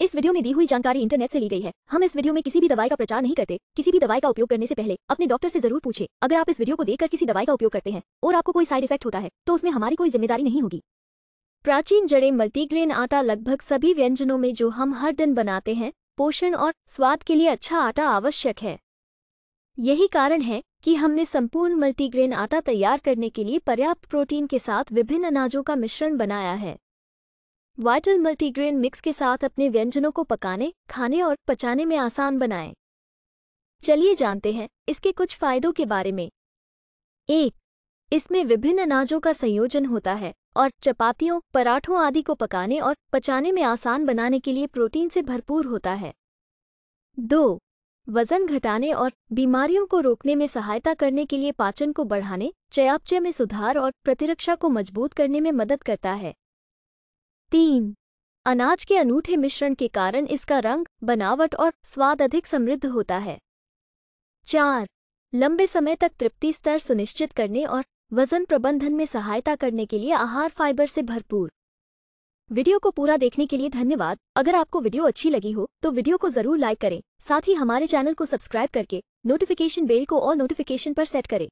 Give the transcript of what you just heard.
इस वीडियो में दी हुई जानकारी इंटरनेट से ली गई है हम इस वीडियो में किसी भी दवाई का प्रचार नहीं करते किसी भी दवाई का उपयोग करने से पहले अपने डॉक्टर से जरूर पूछे अगर आप इस वीडियो को देखकर किसी दवाई का उपयोग करते हैं और आपको कोई साइड इफेक्ट होता है तो उसमें हमारी कोई जिम्मेदारी नहीं होगी प्राचीन जड़े मल्टीग्रेन आटा लगभग सभी व्यंजनों में जो हम हर दिन बनाते हैं पोषण और स्वाद के लिए अच्छा आटा आवश्यक है यही कारण है कि हमने संपूर्ण मल्टीग्रेन आटा तैयार करने के लिए पर्याप्त प्रोटीन के साथ विभिन्न अनाजों का मिश्रण बनाया है वाइटल मल्टीग्रेन मिक्स के साथ अपने व्यंजनों को पकाने खाने और पचाने में आसान बनाएं चलिए जानते हैं इसके कुछ फायदों के बारे में एक इसमें विभिन्न अनाजों का संयोजन होता है और चपातियों पराठों आदि को पकाने और पचाने में आसान बनाने के लिए प्रोटीन से भरपूर होता है दो वजन घटाने और बीमारियों को रोकने में सहायता करने के लिए पाचन को बढ़ाने चयापचय में सुधार और प्रतिरक्षा को मजबूत करने में मदद करता है तीन अनाज के अनूठे मिश्रण के कारण इसका रंग बनावट और स्वाद अधिक समृद्ध होता है चार लंबे समय तक तृप्ति स्तर सुनिश्चित करने और वजन प्रबंधन में सहायता करने के लिए आहार फाइबर से भरपूर वीडियो को पूरा देखने के लिए धन्यवाद अगर आपको वीडियो अच्छी लगी हो तो वीडियो को जरूर लाइक करें साथ ही हमारे चैनल को सब्सक्राइब करके नोटिफिकेशन बेल को और नोटिफिकेशन पर सेट करें